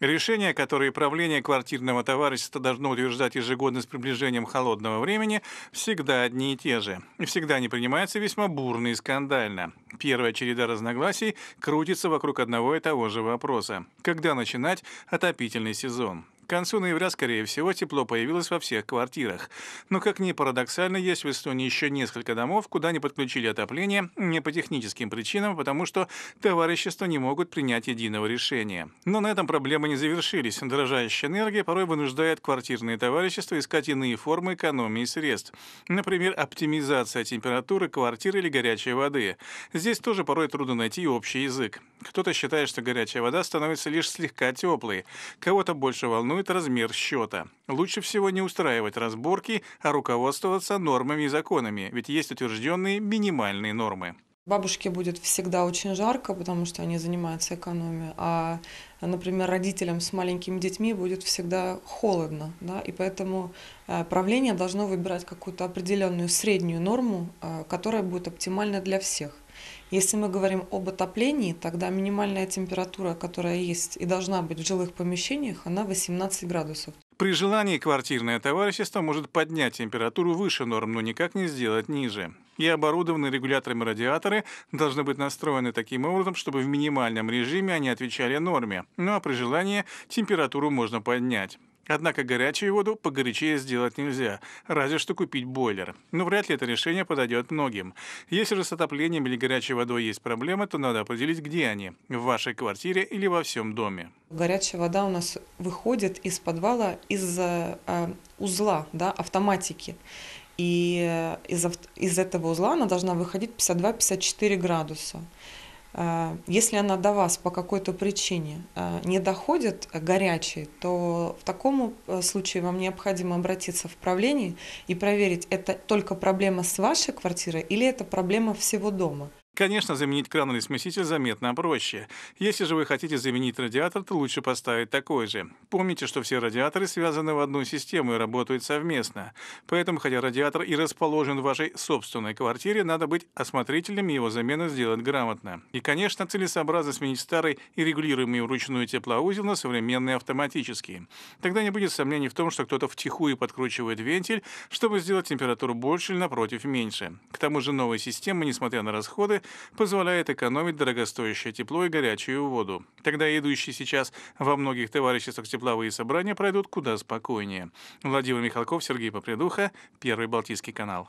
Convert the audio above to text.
Решения, которые правление квартирного товарищества должно утверждать ежегодно с приближением холодного времени, всегда одни и те же. И всегда они принимаются весьма бурно и скандально. Первая череда разногласий крутится вокруг одного и того же вопроса. Когда начинать отопительный сезон? К концу ноября, скорее всего, тепло появилось во всех квартирах. Но, как ни парадоксально, есть в Эстонии еще несколько домов, куда не подключили отопление не по техническим причинам, потому что товарищества не могут принять единого решения. Но на этом проблемы не завершились. Дорожающая энергия порой вынуждает квартирные товарищества искать иные формы экономии средств. Например, оптимизация температуры квартиры или горячей воды. Здесь тоже порой трудно найти общий язык. Кто-то считает, что горячая вода становится лишь слегка теплой. Кого-то больше волнует волнует размер счета. Лучше всего не устраивать разборки, а руководствоваться нормами и законами, ведь есть утвержденные минимальные нормы. Бабушке будет всегда очень жарко, потому что они занимаются экономией, а, например, родителям с маленькими детьми будет всегда холодно, да, и поэтому э, правление должно выбирать какую-то определенную среднюю норму, э, которая будет оптимальна для всех. Если мы говорим об отоплении, тогда минимальная температура, которая есть и должна быть в жилых помещениях, она 18 градусов. При желании квартирное товарищество может поднять температуру выше норм, но никак не сделать ниже. И оборудованные регуляторами радиаторы должны быть настроены таким образом, чтобы в минимальном режиме они отвечали норме. Ну а при желании температуру можно поднять. Однако горячую воду погорячее сделать нельзя, разве что купить бойлер. Но вряд ли это решение подойдет многим. Если же с отоплением или горячей водой есть проблемы, то надо определить, где они – в вашей квартире или во всем доме. Горячая вода у нас выходит из подвала из э, а, узла да, автоматики. И э, из, из этого узла она должна выходить 52-54 градуса. А, если она до вас по какой-то причине а, не доходит горячей, то в таком э, случае вам необходимо обратиться в правление и проверить, это только проблема с вашей квартирой или это проблема всего дома. Конечно, заменить кран или смеситель заметно проще. Если же вы хотите заменить радиатор, то лучше поставить такой же. Помните, что все радиаторы связаны в одну систему и работают совместно. Поэтому, хотя радиатор и расположен в вашей собственной квартире, надо быть осмотрительным и его замену сделать грамотно. И, конечно, целесообразно сменить старый и регулируемый вручную теплоузел на современные автоматические. Тогда не будет сомнений в том, что кто-то втихую подкручивает вентиль, чтобы сделать температуру больше или, напротив, меньше. К тому же новые системы, несмотря на расходы, позволяет экономить дорогостоящее тепло и горячую воду. Тогда идущие сейчас во многих товариществах тепловые собрания пройдут куда спокойнее. Владимир Михалков, Сергей Попридуха, Первый Балтийский канал.